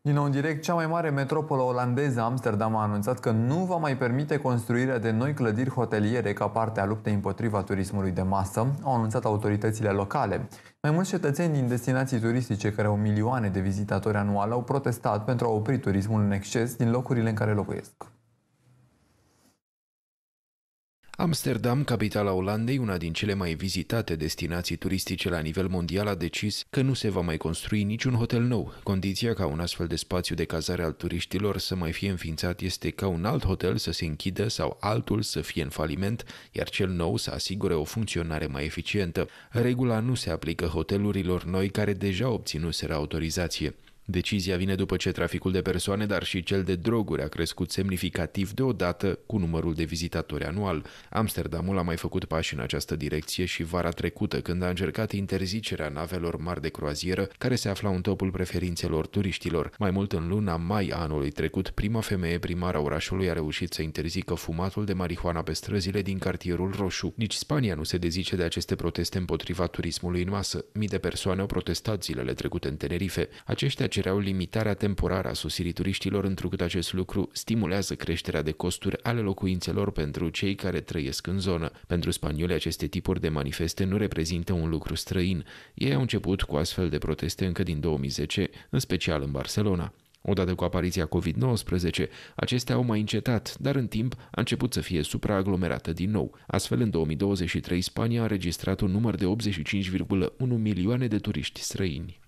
Din nou în direct, cea mai mare metropolă olandeză, Amsterdam, a anunțat că nu va mai permite construirea de noi clădiri hoteliere ca parte a luptei împotriva turismului de masă, au anunțat autoritățile locale. Mai mulți cetățeni din destinații turistice care au milioane de vizitatori anual au protestat pentru a opri turismul în exces din locurile în care locuiesc. Amsterdam, capitala Olandei, una din cele mai vizitate destinații turistice la nivel mondial, a decis că nu se va mai construi niciun hotel nou. Condiția ca un astfel de spațiu de cazare al turiștilor să mai fie înființat este ca un alt hotel să se închidă sau altul să fie în faliment, iar cel nou să asigure o funcționare mai eficientă. Regula nu se aplică hotelurilor noi care deja obținuseră autorizație. Decizia vine după ce traficul de persoane, dar și cel de droguri a crescut semnificativ deodată cu numărul de vizitatori anual. Amsterdamul a mai făcut pași în această direcție și vara trecută, când a încercat interzicerea navelor mari de croazieră, care se aflau în topul preferințelor turiștilor. Mai mult, în luna mai a anului trecut, prima femeie primară a orașului a reușit să interzică fumatul de marihuana pe străzile din cartierul Roșu. Nici Spania nu se dezice de aceste proteste împotriva turismului în masă. Mii de persoane au protestat zilele trecute în Tenerife. Aceștia cereau o limitare temporară a sosirii turiștilor, întrucât acest lucru stimulează creșterea de costuri ale locuințelor pentru cei care trăiesc în zonă. Pentru spanioli, aceste tipuri de manifeste nu reprezintă un lucru străin. Ei au început cu astfel de proteste încă din 2010, în special în Barcelona. Odată cu apariția COVID-19, acestea au mai încetat, dar în timp a început să fie supraaglomerată din nou. Astfel, în 2023, Spania a înregistrat un număr de 85,1 milioane de turiști străini.